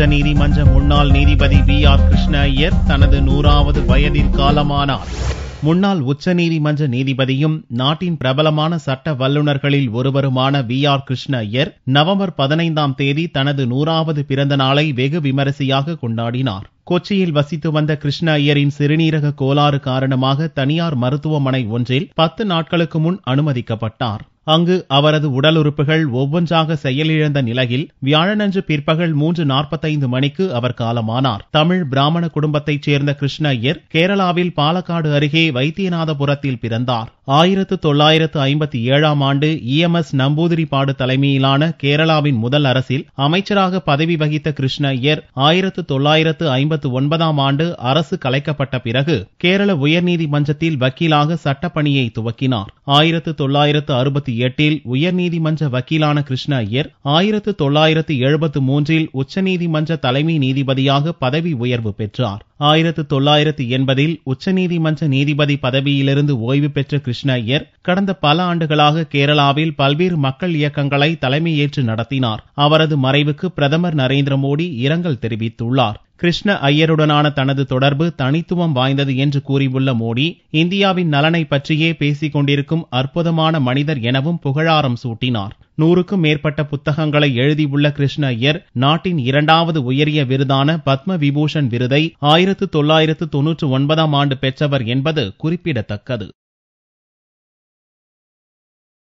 உச்சநீதிமன்ற முன்னாள் நீதிபதி பி ஆர் கிருஷ்ண ஐயர் தனது நூறாவது வயதில் காலமானார் முன்னாள் உச்சநீதிமன்ற நீதிபதியும் நாட்டின் பிரபலமான சட்ட வல்லுநர்களில் ஒருவருமான வி ஆர் கிருஷ்ண ஐயர் நவம்பர் பதினைந்தாம் தேதி தனது நூறாவது பிறந்த நாளை வெகு விமரிசையாக கொண்டாடினார் கொச்சியில் வசித்து வந்த கிருஷ்ண ஐயரின் சிறுநீரக கோளாறு காரணமாக தனியார் மருத்துவமனை ஒன்றில் பத்து நாட்களுக்கு முன் அனுமதிக்கப்பட்டார் அங்கு அவரது உடலுறுப்புகள் ஒவ்வொன்றாக செயலிழந்த நிலையில் வியாழனன்று பிற்பகல் மூன்று நாற்பத்தைந்து மணிக்கு அவர் காலமானார் தமிழ் பிராமண குடும்பத்தைச் சேர்ந்த கிருஷ்ண ஐயர் கேரளாவில் பாலக்காடு அருகே வைத்தியநாதபுரத்தில் பிறந்தார் ஆயிரத்து தொள்ளாயிரத்து ஐம்பத்தி ஏழாம் ஆண்டு இஎம்எஸ் நம்பூதிரிப்பாடு தலைமையிலான கேரளாவின் முதல் அரசில் அமைச்சராக பதவி வகித்த கிருஷ்ண ஐயர் ஆயிரத்து தொள்ளாயிரத்து ஐம்பத்து ஒன்பதாம் ஆண்டு அரசு கலைக்கப்பட்ட பிறகு கேரள உயர்நீதிமன்றத்தில் வக்கீலாக சட்டப்பணியை துவக்கினார் ஆயிரத்து தொள்ளாயிரத்து அறுபத்தி தொள்ளாயிரத்து எட்டில் உயர்நீதிமன்ற வக்கீலான கிருஷ்ண ஐயர் ஆயிரத்து தொள்ளாயிரத்து எழுபத்து மூன்றில் உச்சநீதிமன்ற தலைமை நீதிபதியாக பதவி உயர்வு பெற்றார் ஆயிரத்து தொள்ளாயிரத்து எண்பதில் உச்சநீதிமன்ற நீதிபதி பதவியிலிருந்து ஓய்வு பெற்ற கிருஷ்ண ஐயர் கடந்த பல ஆண்டுகளாக கேரளாவில் பல்வேறு மக்கள் இயக்கங்களை தலைமையேற்று நடத்தினார் அவரது மறைவுக்கு பிரதமர் நரேந்திர மோடி இரங்கல் தெரிவித்துள்ளார் கிருஷ்ண ஐயருடனான தனது தொடர்பு தனித்துவம் வாய்ந்தது என்று கூறியுள்ள மோடி இந்தியாவின் நலனை பற்றியே பேசிக் கொண்டிருக்கும் அற்புதமான மனிதர் எனவும் புகழாரம் சூட்டினார் நூறுக்கும் மேற்பட்ட புத்தகங்களை எழுதியுள்ள கிருஷ்ண ஐயர் நாட்டின் இரண்டாவது உயரிய விருதான பத்ம விபூஷன் விருதை ஆயிரத்து தொள்ளாயிரத்து தொன்னூற்று ஒன்பதாம் ஆண்டு பெற்றவர் என்பது குறிப்பிடத்தக்கது